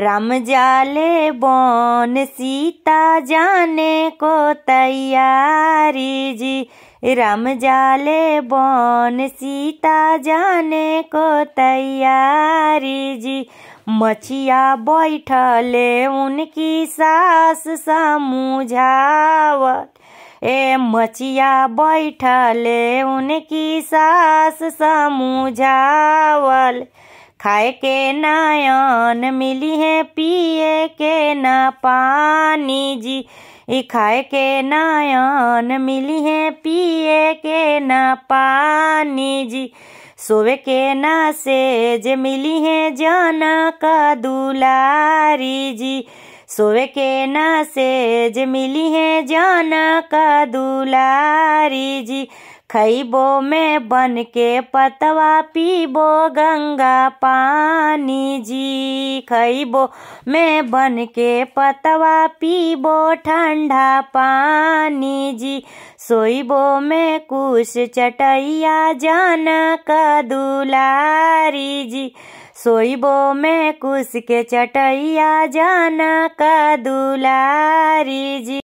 राम जाले बोन सीता जाने को तैयारी जी राम जाले बोन सीता जाने को तैयारी जी मछिया बैठले उनकी सास समझावत ए मछिया बैठले उनकी सास समुझावल खाए के नायन मिली है पिए के न पानी जी खाए के नायन मिली है पिए के न पानी जी सोवे के ना से मिली है जाना का दुलारी जी सोए के ना सेज मिली है जाना का दुलारी जी खैबो में बन के पतवा पीबो गंगा पानी जी खैबो में बन के पतवा पीबो ठंडा पानी जी सोईबो में कुछ चटैया जाना का दुलारी जी सोईबो में कुस के चटैया जाना का दुलारी जी